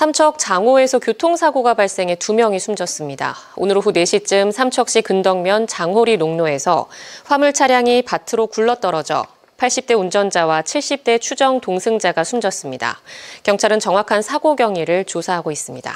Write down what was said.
삼척 장호에서 교통사고가 발생해 두명이 숨졌습니다. 오늘 오후 4시쯤 삼척시 근덕면 장호리 농로에서 화물 차량이 밭으로 굴러떨어져 80대 운전자와 70대 추정 동승자가 숨졌습니다. 경찰은 정확한 사고 경위를 조사하고 있습니다.